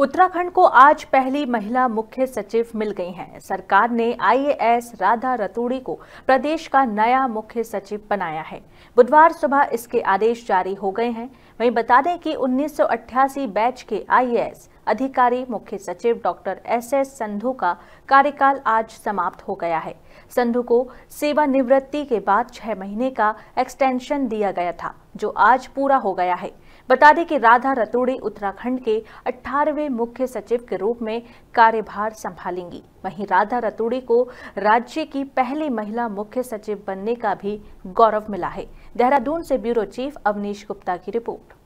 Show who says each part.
Speaker 1: उत्तराखंड को आज पहली महिला मुख्य सचिव मिल गई हैं। सरकार ने आईएएस राधा रतूड़ी को प्रदेश का नया मुख्य सचिव बनाया है बुधवार सुबह इसके आदेश जारी हो गए हैं वहीं बता दें कि 1988 बैच के आईएएस अधिकारी मुख्य सचिव डॉक्टर एस एस संधू का कार्यकाल आज समाप्त हो गया है संधू को सेवानिवृत्ति के बाद छह महीने का एक्सटेंशन दिया गया था जो आज पूरा हो गया है बता दें कि राधा रतूड़ी उत्तराखंड के 18वें मुख्य सचिव के रूप में कार्यभार संभालेंगी वहीं राधा रतूड़ी को राज्य की पहली महिला मुख्य सचिव बनने का भी गौरव मिला है देहरादून से ब्यूरो चीफ अवनीश गुप्ता की रिपोर्ट